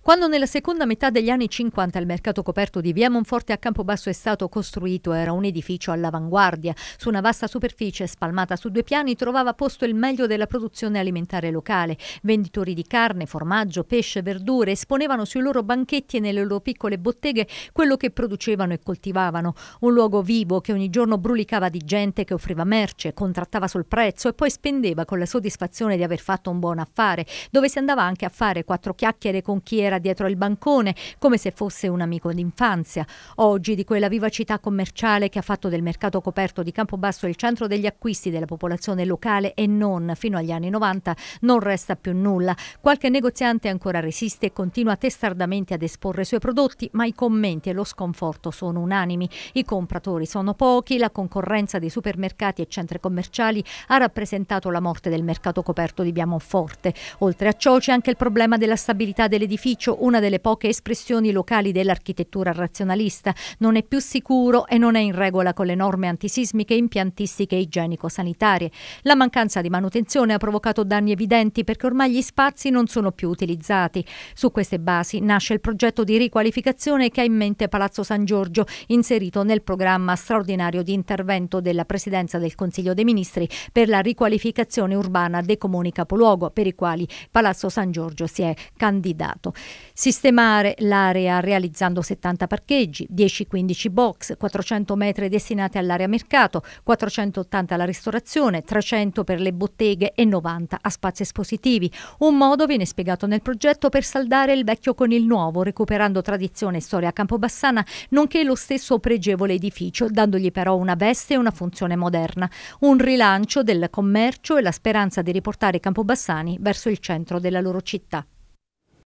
Quando nella seconda metà degli anni 50 il mercato coperto di via Monforte a Campobasso è stato costruito, era un edificio all'avanguardia. Su una vasta superficie spalmata su due piani trovava posto il meglio della produzione alimentare locale. Venditori di carne, formaggio, pesce, verdure esponevano sui loro banchetti e nelle loro piccole botteghe quello che producevano e coltivavano. Un luogo vivo che ogni giorno brulicava di gente che offriva merce, contrattava sul prezzo e poi spendeva con la soddisfazione di aver fatto un buon affare, dove si andava anche a fare quattro chiacchiere con chi era dietro il bancone, come se fosse un amico d'infanzia. Oggi di quella vivacità commerciale che ha fatto del mercato coperto di Campobasso il centro degli acquisti della popolazione locale e non fino agli anni 90 non resta più nulla. Qualche negoziante ancora resiste e continua testardamente ad esporre i suoi prodotti, ma i commenti e lo sconforto sono unanimi. I compratori sono pochi, la concorrenza dei supermercati e centri commerciali ha rappresentato la morte del mercato coperto di Biamonforte. Oltre a ciò c'è anche il problema della stabilità dell'edificio massiccio una delle poche espressioni locali dell'architettura razionalista, non è più sicuro e non è in regola con le norme antisismiche, impiantistiche e igienico-sanitarie. La mancanza di manutenzione ha provocato danni evidenti perché ormai gli spazi non sono più utilizzati. Su queste basi nasce il progetto di riqualificazione che ha in mente Palazzo San Giorgio, inserito nel programma straordinario di intervento della Presidenza del Consiglio dei Ministri per la riqualificazione urbana dei comuni capoluogo, per i quali Palazzo San Giorgio si è candidato. Sistemare l'area realizzando 70 parcheggi, 10-15 box, 400 metri destinati all'area mercato, 480 alla ristorazione, 300 per le botteghe e 90 a spazi espositivi. Un modo viene spiegato nel progetto per saldare il vecchio con il nuovo, recuperando tradizione e storia campobassana, nonché lo stesso pregevole edificio, dandogli però una veste e una funzione moderna. Un rilancio del commercio e la speranza di riportare i campobassani verso il centro della loro città.